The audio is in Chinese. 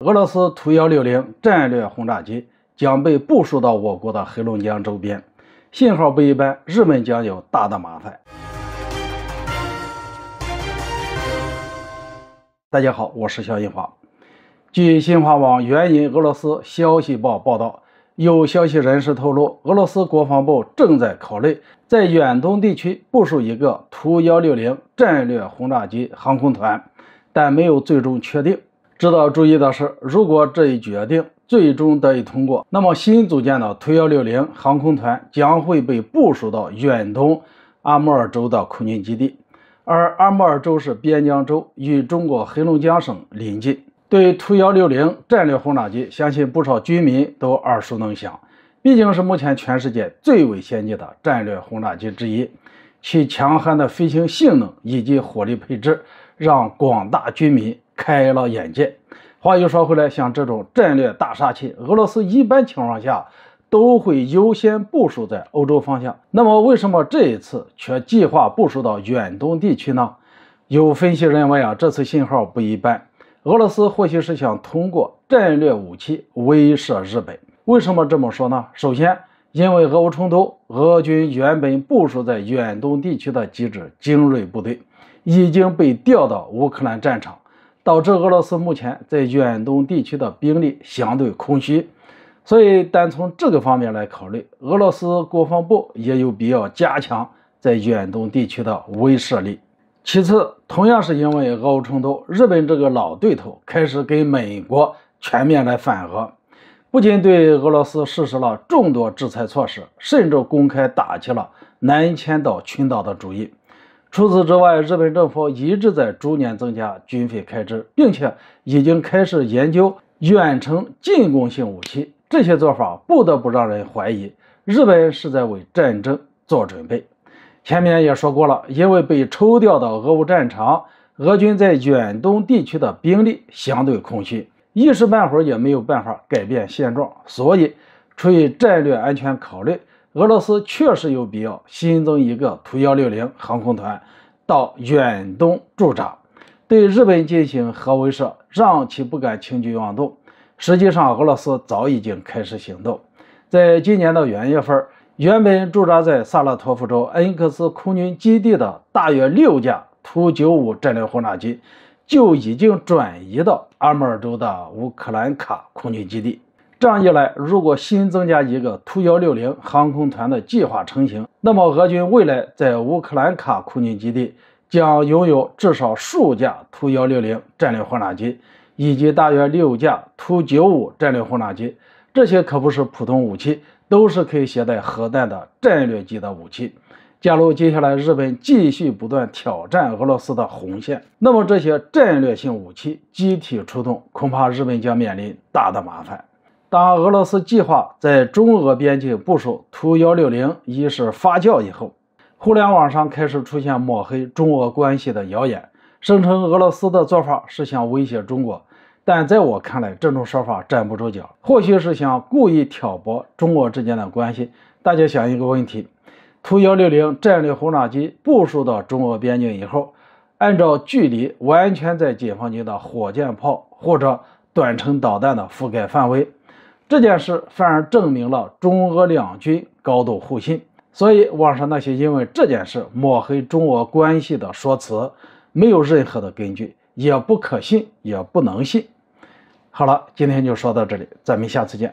俄罗斯图幺六零战略轰炸机将被部署到我国的黑龙江周边，信号不一般，日本将有大的麻烦。大家好，我是肖新华。据新华网援引俄罗斯消息报报道，有消息人士透露，俄罗斯国防部正在考虑在远东地区部署一个图幺六零战略轰炸机航空团，但没有最终确定。值得注意的是，如果这一决定最终得以通过，那么新组建的图幺六零航空团将会被部署到远东阿穆尔州的空军基地。而阿穆尔州是边疆州，与中国黑龙江省临近。对图幺六零战略轰炸机，相信不少军民都耳熟能详，毕竟是目前全世界最为先进的战略轰炸机之一。其强悍的飞行性能以及火力配置，让广大军民。开了眼界。话又说回来，像这种战略大杀器，俄罗斯一般情况下都会优先部署在欧洲方向。那么，为什么这一次却计划部署到远东地区呢？有分析认为啊，这次信号不一般，俄罗斯或许是想通过战略武器威慑日本。为什么这么说呢？首先，因为俄乌冲突，俄军原本部署在远东地区的几支精锐部队已经被调到乌克兰战场。导致俄罗斯目前在远东地区的兵力相对空虚，所以单从这个方面来考虑，俄罗斯国防部也有必要加强在远东地区的威慑力。其次，同样是因为俄乌冲突，日本这个老对头开始跟美国全面来反俄，不仅对俄罗斯实施了众多制裁措施，甚至公开打起了南千岛群岛的主意。除此之外，日本政府一直在逐年增加军费开支，并且已经开始研究远程进攻性武器。这些做法不得不让人怀疑，日本是在为战争做准备。前面也说过了，因为被抽调到俄乌战场，俄军在远东地区的兵力相对空虚，一时半会儿也没有办法改变现状。所以，出于战略安全考虑。俄罗斯确实有必要新增一个图幺六零航空团到远东驻扎，对日本进行核威慑，让其不敢轻举妄动。实际上，俄罗斯早已经开始行动，在今年的元月份，原本驻扎在萨拉托夫州恩克斯空军基地的大约六架图九五战略轰炸机就已经转移到阿穆尔州的乌克兰卡空军基地。这样一来，如果新增加一个图幺六零航空团的计划成型，那么俄军未来在乌克兰卡空军基地将拥有至少数架图幺六零战略轰炸机，以及大约六架图九五战略轰炸机。这些可不是普通武器，都是可以携带核弹的战略级的武器。假如接下来日本继续不断挑战俄罗斯的红线，那么这些战略性武器集体出动，恐怕日本将面临大的麻烦。当俄罗斯计划在中俄边境部署图幺六零一是发酵以后，互联网上开始出现抹黑中俄关系的谣言，声称俄罗斯的做法是想威胁中国。但在我看来，这种说法站不住脚。或许是想故意挑拨中俄之间的关系。大家想一个问题：图幺六零战略轰炸机部署到中俄边境以后，按照距离，完全在解放军的火箭炮或者短程导弹的覆盖范围。这件事反而证明了中俄两军高度互信，所以网上那些因为这件事抹黑中俄关系的说辞，没有任何的根据，也不可信，也不能信。好了，今天就说到这里，咱们下次见。